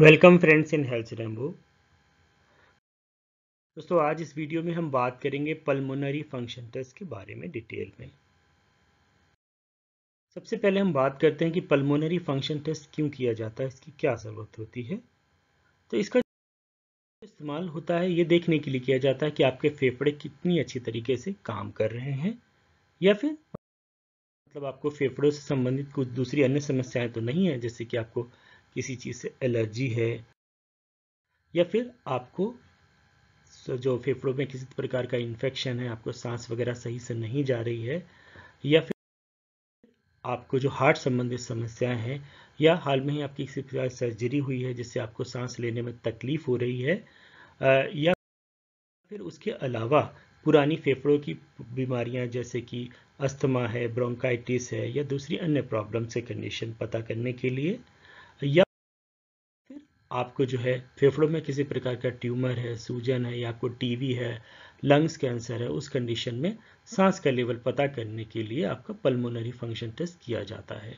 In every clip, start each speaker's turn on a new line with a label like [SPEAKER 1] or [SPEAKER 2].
[SPEAKER 1] welcome friends in health रेम्बो दोस्तों आज इस वीडियो में हम बात करेंगे पल्मोनरी फंक्शन टेस्ट के बारे में डिटेल में सबसे पहले हम बात करते हैं कि पल्मोनरी फंक्शन टेस्ट क्यों किया जाता है इसकी क्या ज़रूरत होती है तो इसका इस्तेमाल होता है ये देखने के लिए किया जाता है कि आपके फेफड़े कितनी अच्छी तरीके से काम कर रहे हैं या फिर मतलब आपको फेफड़ों से संबंधित कुछ दूसरी अन्य समस्याएं तो नहीं है जैसे कि आपको किसी चीज़ से एलर्जी है या फिर आपको जो फेफड़ों में किसी प्रकार का इन्फेक्शन है आपको सांस वगैरह सही से नहीं जा रही है या फिर आपको जो हार्ट संबंधित समस्याएं हैं या हाल में ही आपकी किसी प्रकार सर्जरी हुई है जिससे आपको सांस लेने में तकलीफ हो रही है या फिर उसके अलावा पुरानी फेफड़ों की बीमारियां जैसे कि अस्थमा है ब्रोंकाइटिस है या दूसरी अन्य प्रॉब्लम से कंडीशन पता करने के लिए तो या फिर आपको जो है फेफड़ों में किसी प्रकार का ट्यूमर है सूजन है या आपको टीवी है लंग्स कैंसर है उस कंडीशन में सांस का लेवल पता करने के लिए आपका पल्मोनरी फंक्शन टेस्ट किया जाता है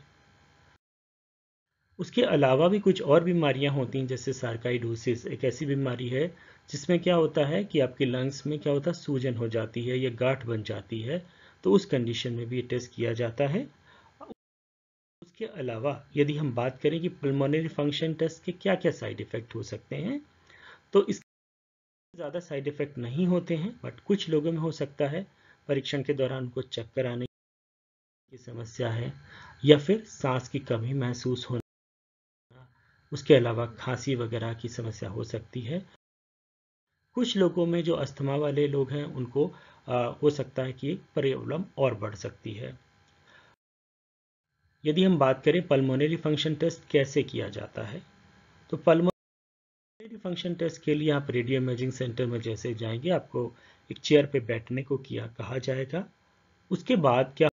[SPEAKER 1] उसके अलावा भी कुछ और बीमारियां होती हैं जैसे सार्काइडोसिस एक ऐसी बीमारी है जिसमें क्या होता है कि आपके लंग्स में क्या होता है सूजन हो जाती है या गांठ बन जाती है तो उस कंडीशन में भी ये टेस्ट किया जाता है उसके अलावा यदि हम बात करें कि पल्मोनरी फंक्शन टेस्ट के क्या क्या साइड इफ़ेक्ट हो सकते हैं तो इस ज़्यादा साइड इफ़ेक्ट नहीं होते हैं बट कुछ लोगों में हो सकता है परीक्षण के दौरान उनको चक्कर आने की समस्या है या फिर सांस की कमी महसूस होने उसके अलावा खांसी वगैरह की समस्या हो सकती है कुछ लोगों में जो अस्थमा वाले लोग हैं उनको आ, हो सकता है कि प्रॉब्लम और बढ़ सकती है यदि हम बात करें पल्मोनरी फंक्शन टेस्ट कैसे किया जाता है तो पल्मोनरी फंक्शन टेस्ट के लिए आप रेडियो इमेजिंग सेंटर में जैसे जाएंगे आपको एक चेयर पे बैठने को किया कहा जाएगा उसके बाद क्या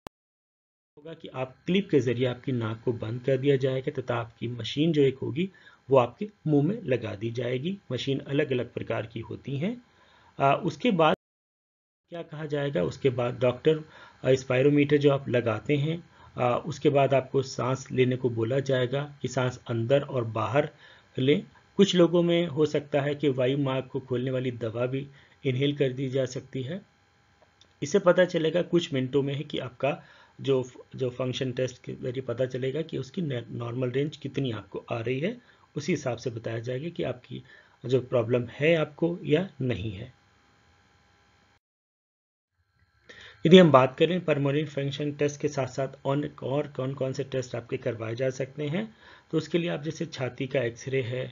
[SPEAKER 1] होगा कि आप क्लिप के जरिए आपकी नाक को बंद कर दिया जाएगा तथा आपकी मशीन जो एक होगी वो आपके मुंह में लगा दी जाएगी मशीन अलग अलग प्रकार की होती हैं उसके बाद क्या कहा जाएगा उसके बाद डॉक्टर स्पायरोमीटर जो आप लगाते हैं उसके बाद आपको सांस लेने को बोला जाएगा कि सांस अंदर और बाहर लें कुछ लोगों में हो सकता है कि वायु मार्ग को खोलने वाली दवा भी इनहेल कर दी जा सकती है इसे पता चलेगा कुछ मिनटों में है कि आपका जो जो फंक्शन टेस्ट के जरिए पता चलेगा कि उसकी नॉर्मल रेंज कितनी आपको आ रही है उसी हिसाब से बताया जाएगा कि आपकी जो प्रॉब्लम है आपको या नहीं है यदि हम बात करें परमोनेंट फंक्शन टेस्ट के साथ साथ ऑन और कौन कौन से टेस्ट आपके करवाए जा सकते हैं तो उसके लिए आप जैसे छाती का एक्सरे है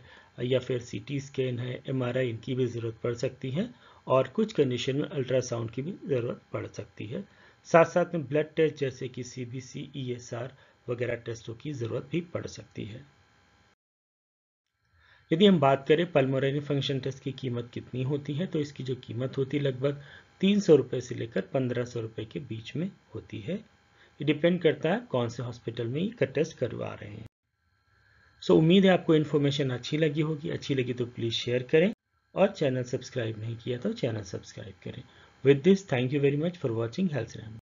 [SPEAKER 1] या फिर सीटी स्कैन है एमआरआई इनकी भी ज़रूरत पड़ सकती है और कुछ कंडीशन में अल्ट्रासाउंड की भी ज़रूरत पड़ सकती है साथ साथ में ब्लड टेस्ट जैसे कि C B C E S R वगैरह टेस्टों की ज़रूरत भी पड़ सकती है यदि हम बात करें पल्मोनरी फंक्शन टेस्ट की कीमत कितनी होती है तो इसकी जो कीमत होती है लगभग तीन सौ रुपये से लेकर पंद्रह सौ रुपये के बीच में होती है ये डिपेंड करता है कौन से हॉस्पिटल में ये टेस्ट करवा रहे हैं सो so, उम्मीद है आपको इन्फॉर्मेशन अच्छी लगी होगी अच्छी लगी तो प्लीज़ शेयर करें और चैनल सब्सक्राइब नहीं किया तो चैनल सब्सक्राइब करें with this thank you very much for watching health RAM